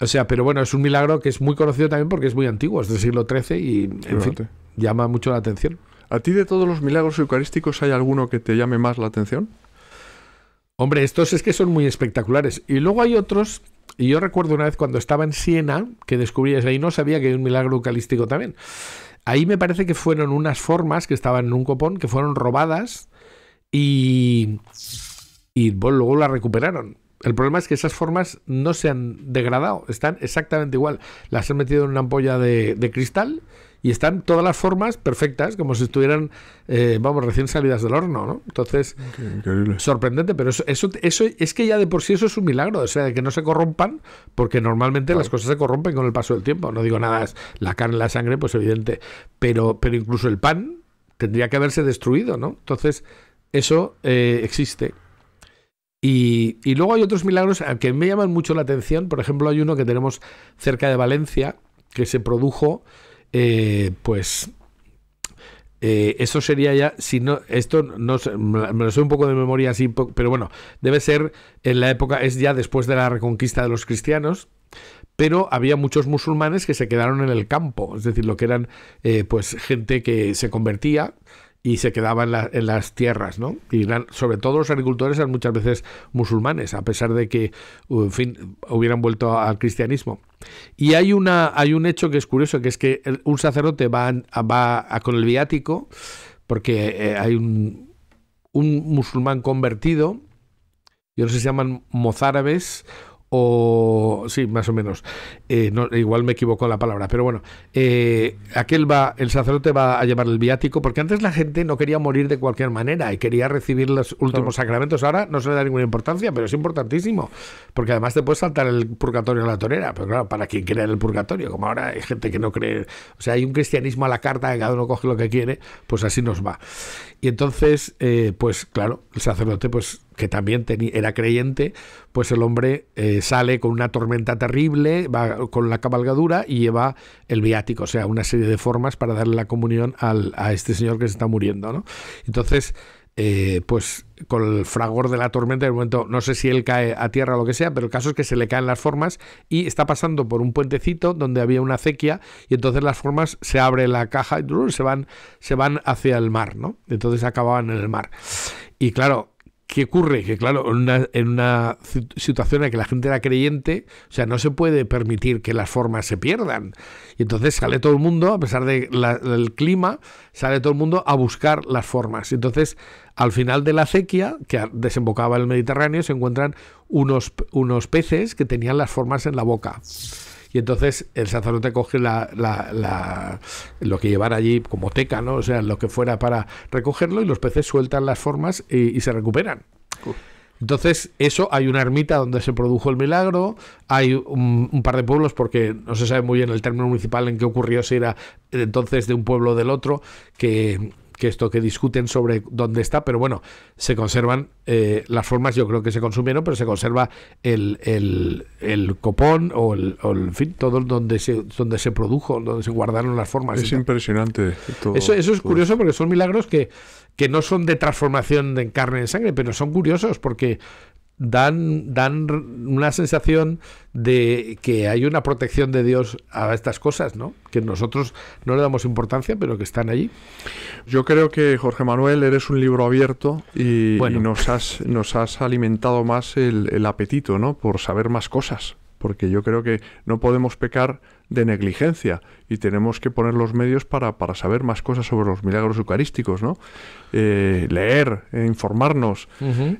O sea, pero bueno, es un milagro que es muy conocido también porque es muy antiguo, es del siglo XIII y, en fin, llama mucho la atención. ¿A ti de todos los milagros eucarísticos hay alguno que te llame más la atención? Hombre, estos es que son muy espectaculares. Y luego hay otros, y yo recuerdo una vez cuando estaba en Siena, que descubrí eso, y no sabía que hay un milagro eucalístico también. Ahí me parece que fueron unas formas que estaban en un copón, que fueron robadas y, y luego las recuperaron. El problema es que esas formas no se han degradado, están exactamente igual. Las han metido en una ampolla de cristal y están todas las formas perfectas, como si estuvieran, eh, vamos, recién salidas del horno, ¿no? Entonces, sorprendente, pero eso, eso, es que ya de por sí eso es un milagro, o sea, de que no se corrompan, porque normalmente las cosas se corrompen con el paso del tiempo, no digo nada, es la carne, la sangre, pues evidente, pero, pero incluso el pan tendría que haberse destruido, ¿no? Entonces, eso eh, existe. Y, y, luego hay otros milagros eh, que me llaman mucho la atención. Por ejemplo, hay uno que tenemos cerca de Valencia que se produjo eh, pues eh, eso sería ya, si no, esto no me lo sé un poco de memoria así, pero bueno, debe ser en la época, es ya después de la reconquista de los cristianos, pero había muchos musulmanes que se quedaron en el campo, es decir, lo que eran eh, pues gente que se convertía y se quedaban en, las tierras, ¿no? Y eran, sobre todo los agricultores eran muchas veces musulmanes, a pesar de que, en fin, hubieran vuelto al cristianismo. Y hay, una, hay un hecho que es curioso, que es que un sacerdote va, va con el viático, porque eh, hay un, un musulmán convertido, yo no sé si se llaman mozárabes o sí, más o menos, eh, no, igual me equivoco en la palabra, pero bueno, eh, aquel va, el sacerdote va a llevar el viático, porque antes la gente no quería morir de cualquier manera y quería recibir los últimos sacramentos, ahora no se le da ninguna importancia, pero es importantísimo, porque además te puedes saltar el purgatorio a la torera, pero claro, para quien cree en el purgatorio, como ahora hay gente que no cree, o sea, hay un cristianismo a la carta, que cada uno coge lo que quiere, pues así nos va. Y entonces, eh, pues claro, el sacerdote pues que también era creyente, pues el hombre eh, sale con una tormenta terrible, va con la cabalgadura y lleva el viático, o sea, una serie de formas para darle la comunión al, a este señor que se está muriendo. ¿no? Entonces, eh, pues con el fragor de la tormenta, de momento no sé si él cae a tierra o lo que sea, pero el caso es que se le caen las formas y está pasando por un puentecito donde había una acequia y entonces las formas se abre la caja y se van, se van hacia el mar, ¿no? Entonces acababan en el mar. Y claro, ¿Qué ocurre? Que claro, en una, situación en la que la gente era creyente, o sea, no se puede permitir que las formas se pierdan. Y entonces sale todo el mundo, a pesar del clima, sale todo el mundo a buscar las formas. Y Entonces, al final de la acequia, que desembocaba en el Mediterráneo, se encuentran unos, unos peces que tenían las formas en la boca. Y entonces el sacerdote coge lo que llevar allí como teca, ¿no? O sea, lo que fuera para recogerlo y los peces sueltan las formas y, se recuperan. Entonces, eso, hay una ermita donde se produjo el milagro, hay un, un, par de pueblos, porque no se sabe muy bien el término municipal en qué ocurrió, si era eh, entonces de un pueblo o del otro, que, que esto que discuten sobre dónde está, pero bueno, se conservan eh, las formas, yo creo que se consumieron, pero se conserva el, copón o el, fin, todo donde se, donde se produjo, donde se guardaron las formas. Es impresionante. eso, eso es curioso porque son milagros que, que no son de transformación de carne en sangre, pero son curiosos porque dan, dan una sensación de que hay una protección de Dios a estas cosas, ¿no? Que nosotros no le damos importancia, pero que están allí. Yo creo que, Jorge Manuel, eres un libro abierto y, nos, has, alimentado más el, el apetito, ¿no? Por saber más cosas porque yo creo que no podemos pecar de negligencia y tenemos que poner los medios para, saber más cosas sobre los milagros eucarísticos, ¿no? Eh, leer, e informarnos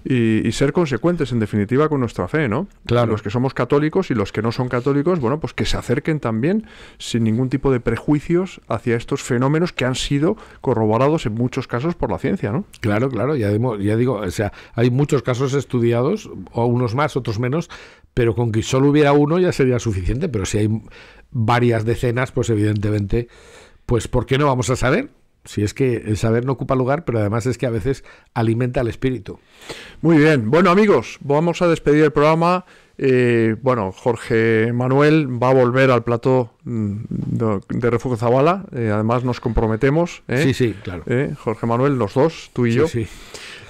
y, ser consecuentes, en definitiva, con nuestra fe, ¿no? Claro. Los que somos católicos y los que no son católicos, bueno, pues que se acerquen también sin ningún tipo de prejuicios hacia estos fenómenos que han sido corroborados en muchos casos por la ciencia, ¿no? Claro, claro, ya, digo, ya digo o sea, hay muchos casos estudiados, o unos más, otros menos, pero con que solo hubiera uno ya sería suficiente, pero si hay varias decenas, pues evidentemente, pues ¿por qué no vamos a saber? Si es que el saber no ocupa lugar, pero además es que a veces alimenta el espíritu. Muy bien, bueno amigos, vamos a despedir el programa. Eh, bueno, Jorge Manuel va a volver al plató mm, de, Refugio Zabala, eh, además nos comprometemos. ¿eh? Sí, sí, claro. Jorge Manuel, los dos, tú y yo.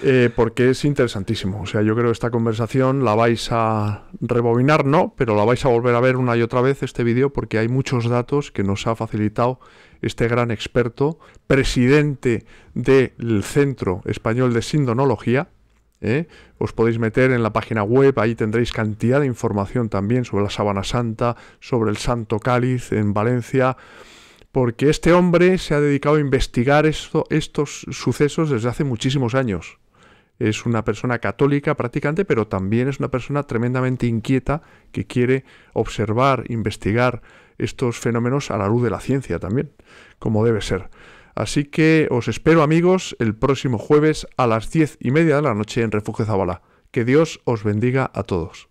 Eh, porque es interesantísimo. O sea, yo creo que esta conversación la vais a rebobinar, no, pero la vais a volver a ver una y otra vez este vídeo porque hay muchos datos que nos ha facilitado este gran experto, presidente del Centro Español de Sindonología. ¿eh? Os podéis meter en la página web, ahí tendréis cantidad de información también sobre la Sabana Santa, sobre el Santo Cáliz en Valencia porque este hombre se ha dedicado a investigar estos sucesos desde hace muchísimos años es una persona católica practicante, pero también es una persona tremendamente inquieta que quiere observar, investigar estos fenómenos a la luz de la ciencia también, como debe ser. Así que os espero amigos el próximo jueves a las diez y media de la noche en Refugio Zabala. Que Dios os bendiga a todos.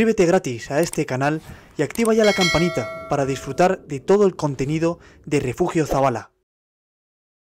Suscríbete gratis a este canal y activa ya la campanita para disfrutar de todo el contenido de Refugio Zabala.